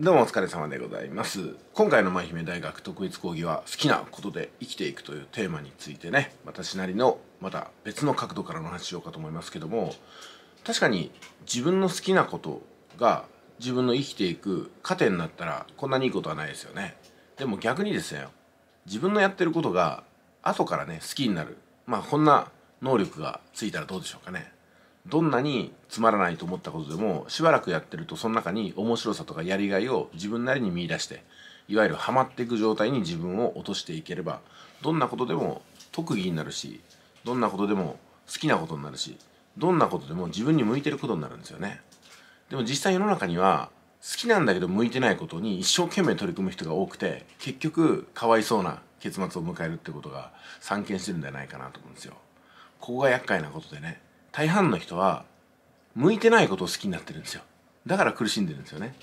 どうもお疲れ様でございます。今回の舞姫大学特別講義は好きなことで生きていくというテーマについてね、私なりのまた別の角度からの話しようかと思いますけども、確かに自分の好きなことが自分の生きていく糧になったらこんなにいいことはないですよね。でも逆にですね、自分のやってることが後からね、好きになる。まあこんな能力がついたらどうでしょうかね。どんなにつまらないと思ったことでもしばらくやってるとその中に面白さとかやりがいを自分なりに見いだしていわゆるハマっていく状態に自分を落としていければどんなことでも特技になるしどんなことでも好きなことになるしどんなことでも自分に向いてることになるんですよねでも実際世の中には好きなんだけど向いてないことに一生懸命取り組む人が多くて結局かわいそうな結末を迎えるってことが散見してるんじゃないかなと思うんですよここが厄介なことでね大半の人は向いてないことを好きになってるんですよだから苦しんでるんですよね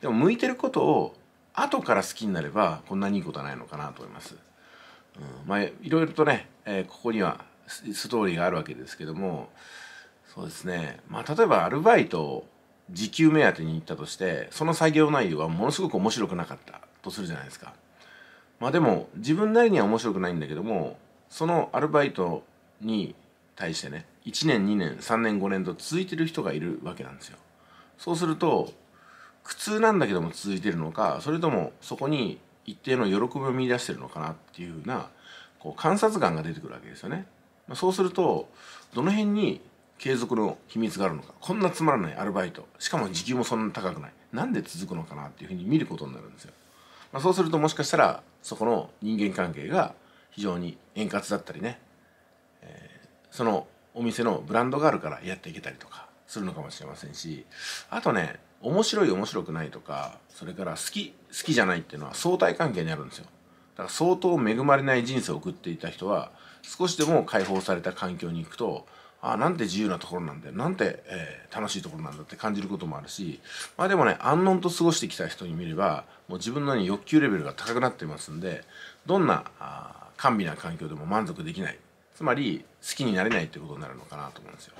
でも向いてることを後から好きになればこんなにいいことはないのかなと思います、うん、まあいろいろとね、えー、ここにはストーリーがあるわけですけどもそうですねまあ例えばアルバイトを時給目当てに行ったとしてその作業内容はものすごく面白くなかったとするじゃないですかまあでも自分なりには面白くないんだけどもそのアルバイトに対してね1年2年3年5年と続いてる人がいるわけなんですよそうすると苦痛なんだけども続いてるのかそれともそこに一定の喜びを見出してるのかなっていうふうなこう観察眼が出てくるわけですよねそうするとどの辺に継続の秘密があるのかこんなつまらないアルバイトしかも時給もそんな高くないなんで続くのかなっていうふうに見ることになるんですよ、まあ、そうするともしかしたらそこの人間関係が非常に円滑だったりね、えー、そのお店のブランドがあるからやっていけたりとかするのかもしれませんしあとね面白い面白くないとかそれから好き好きじゃないっていうのは相対関係にあるんですよだから相当恵まれない人生を送っていた人は少しでも解放された環境に行くとああなんて自由なところなんだよなんて、えー、楽しいところなんだって感じることもあるしまあでもね安穏と過ごしてきた人に見ればもう自分の、ね、欲求レベルが高くなっていますんでどんなあ甘美な環境でも満足できないつまり好きになれないってことになるのかなと思うんですよ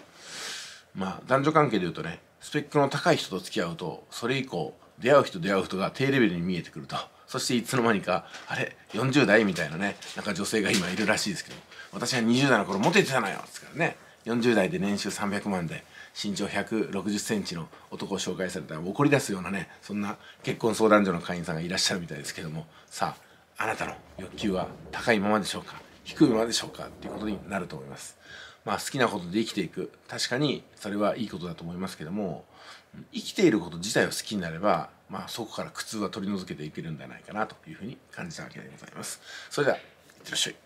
まあ男女関係でいうとねスペックの高い人と付き合うとそれ以降出会う人出会う人が低レベルに見えてくるとそしていつの間にかあれ40代みたいなねなんか女性が今いるらしいですけど私は20代の頃モテてたのよですからね40代で年収300万で身長1 6 0ンチの男を紹介されたら怒り出すようなねそんな結婚相談所の会員さんがいらっしゃるみたいですけどもさああなたの欲求は高いままでしょうか低いものでしょうかっていうことになると思います。まあ、好きなことで生きていく確かにそれはいいことだと思いますけども生きていること自体を好きになれば、まあ、そこから苦痛は取り除けていけるんじゃないかなというふうに感じたわけでございます。それではいってらっしゃい